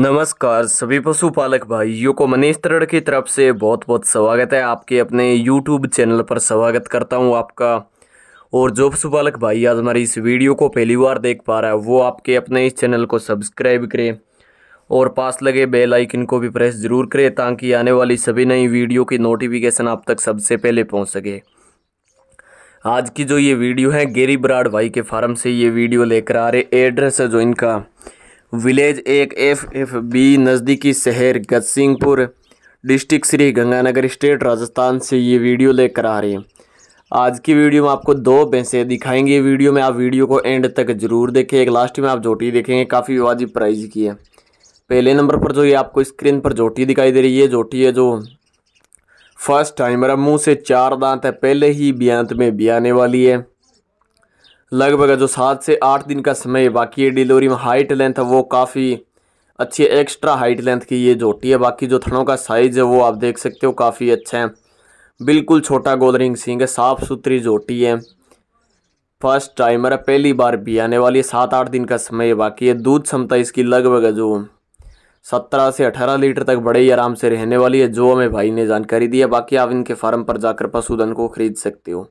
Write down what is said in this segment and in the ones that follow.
नमस्कार सभी पशुपालक भाइयों को मनीष तरड़ की तरफ से बहुत बहुत स्वागत है आपके अपने यूट्यूब चैनल पर स्वागत करता हूं आपका और जो पशुपालक भाई आज हमारी इस वीडियो को पहली बार देख पा रहा है वो आपके अपने इस चैनल को सब्सक्राइब करें और पास लगे बेल आइकन को भी प्रेस ज़रूर करें ताकि आने वाली सभी नई वीडियो की नोटिफिकेशन आप तक सबसे पहले पहुँच सके आज की जो ये वीडियो है गेरी बराड भाई के फार्म से ये वीडियो लेकर आ रहे एड्रेस है जो इनका विलेज एक एफ एफ बी नज़दीकी शहर सिंहपुर डिस्ट्रिक्ट श्री गंगानगर स्टेट राजस्थान से ये वीडियो लेकर आ रही है आज की वीडियो में आपको दो पैसे दिखाएंगे वीडियो में आप वीडियो को एंड तक जरूर देखें एक लास्ट में आप जोटी देखेंगे काफ़ी वाजिब प्राइज की है पहले नंबर पर जो ये आपको स्क्रीन पर जोटी दिखाई दे रही है जोटी है जो फर्स्ट टाइम मेरा मुँह से चार दांत है पहले ही बियांत में बियाने वाली है लगभग जो सात से आठ दिन का समय बाकी ये डिलीवरी में हाइट लेंथ है वो काफ़ी अच्छी एक्स्ट्रा हाइट लेंथ की ये जोटी है बाकी जो थनों का साइज़ है वो आप देख सकते हो काफ़ी अच्छा है बिल्कुल छोटा गोलरिंग सिंह है साफ़ सुथरी जोटी है फर्स्ट टाइमर है पहली बार भी आने वाली है सात आठ दिन का समय है बाकी है दूध क्षमता इसकी लगभग जो सत्रह से अठारह लीटर तक बड़े ही आराम से रहने वाली है जो हमें भाई ने जानकारी दी है बाकी आप इनके फार्म पर जाकर पशुधन को खरीद सकते हो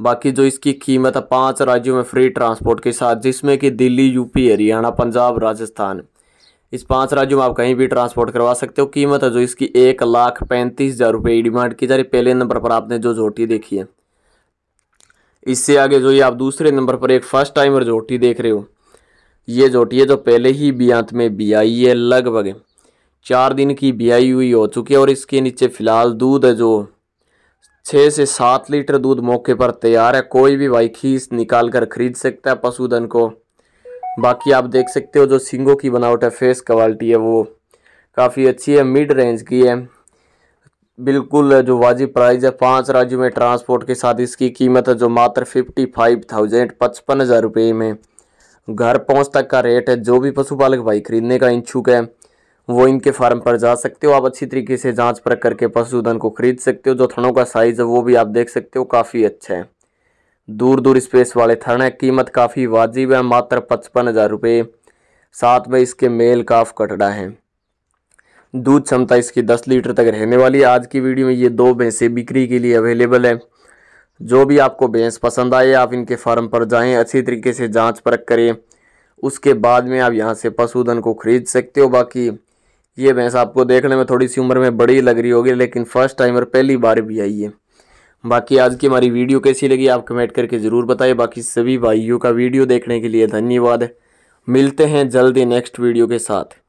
बाकी जो इसकी कीमत है पाँच राज्यों में फ्री ट्रांसपोर्ट के साथ जिसमें कि दिल्ली यूपी हरियाणा पंजाब राजस्थान इस पांच राज्यों में आप कहीं भी ट्रांसपोर्ट करवा सकते हो कीमत है जो इसकी एक लाख पैंतीस हज़ार रुपये की डिमांड की जा रही पहले नंबर पर आपने जो झोटी देखी है इससे आगे जो ये आप दूसरे नंबर पर एक फर्स्ट टाइमर झोटी देख रहे हो ये झोटी है जो पहले ही बियांत में बियाई है लगभग चार दिन की बियाई हुई हो चुकी है और इसके नीचे फिलहाल दूध है जो छः से सात लीटर दूध मौके पर तैयार है कोई भी भाई खीस निकाल कर खरीद सकता है पशुधन को बाकी आप देख सकते हो जो सिंगों की बनावट है फेस क्वालिटी है वो काफ़ी अच्छी है मिड रेंज की है बिल्कुल जो वाजिब प्राइस है पांच राज्यों में ट्रांसपोर्ट के साथ इसकी कीमत है जो मात्र फिफ्टी फाइव थाउजेंड पचपन हज़ार रुपये में घर पहुंच तक का रेट है जो भी पशुपालक भाई खरीदने का इच्छुक है वो इनके फार्म पर जा सकते हो आप अच्छी तरीके से जांच परख करके पशुधन को खरीद सकते हो जो थनों का साइज़ है वो भी आप देख सकते हो काफ़ी अच्छा है दूर दूर स्पेस वाले थन है कीमत काफ़ी वाजिब है मात्र पचपन हज़ार रुपये साथ में इसके मेल काफ कटड़ा है दूध क्षमता इसकी दस लीटर तक रहने वाली है आज की वीडियो में ये दो भैंसें बिक्री के लिए अवेलेबल है जो भी आपको भैंस पसंद आए आप इनके फार्म पर जाएँ अच्छी तरीके से जाँच परख करें उसके बाद में आप यहाँ से पशुधन को खरीद सकते हो बाकी ये भैंस आपको देखने में थोड़ी सी उम्र में बड़ी लग रही होगी लेकिन फर्स्ट टाइम और पहली बार भी आई है बाकी आज की हमारी वीडियो कैसी लगी आप कमेंट करके ज़रूर बताइए बाकी सभी भाइयों का वीडियो देखने के लिए धन्यवाद मिलते हैं जल्दी नेक्स्ट वीडियो के साथ